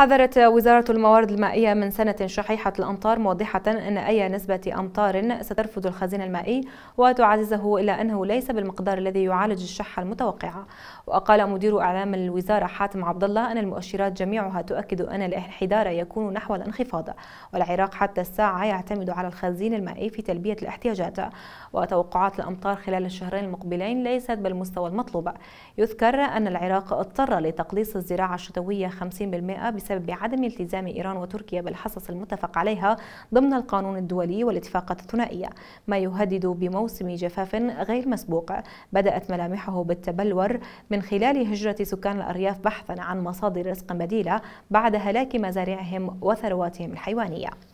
حذرت وزارة الموارد المائية من سنة شحيحة الأمطار موضحة أن أي نسبة أمطار سترفض الخزين المائي وتعززه إلا أنه ليس بالمقدار الذي يعالج الشحة المتوقعة وقال مدير إعلام الوزارة حاتم عبد الله أن المؤشرات جميعها تؤكد أن الانحدار يكون نحو الانخفاض والعراق حتى الساعة يعتمد على الخزين المائي في تلبية الاحتياجات وتوقعات الأمطار خلال الشهرين المقبلين ليست بالمستوى المطلوب يذكر أن العراق اضطر لتقليص الزراعة الشتوية 50% بس بسبب عدم التزام إيران وتركيا بالحصص المتفق عليها ضمن القانون الدولي والاتفاقات الثنائية ما يهدد بموسم جفاف غير مسبوق بدأت ملامحه بالتبلور من خلال هجرة سكان الأرياف بحثا عن مصادر رزق بديلة بعد هلاك مزارعهم وثرواتهم الحيوانية